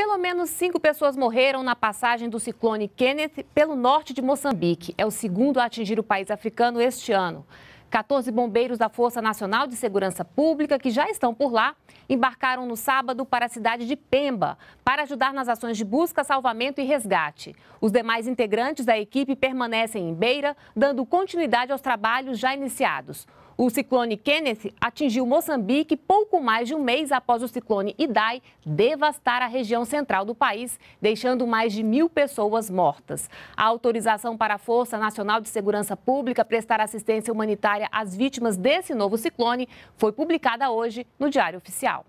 Pelo menos cinco pessoas morreram na passagem do ciclone Kenneth pelo norte de Moçambique. É o segundo a atingir o país africano este ano. 14 bombeiros da Força Nacional de Segurança Pública, que já estão por lá, embarcaram no sábado para a cidade de Pemba para ajudar nas ações de busca, salvamento e resgate. Os demais integrantes da equipe permanecem em Beira, dando continuidade aos trabalhos já iniciados. O ciclone Kenneth atingiu Moçambique pouco mais de um mês após o ciclone Idai devastar a região central do país, deixando mais de mil pessoas mortas. A autorização para a Força Nacional de Segurança Pública prestar assistência humanitária às vítimas desse novo ciclone foi publicada hoje no Diário Oficial.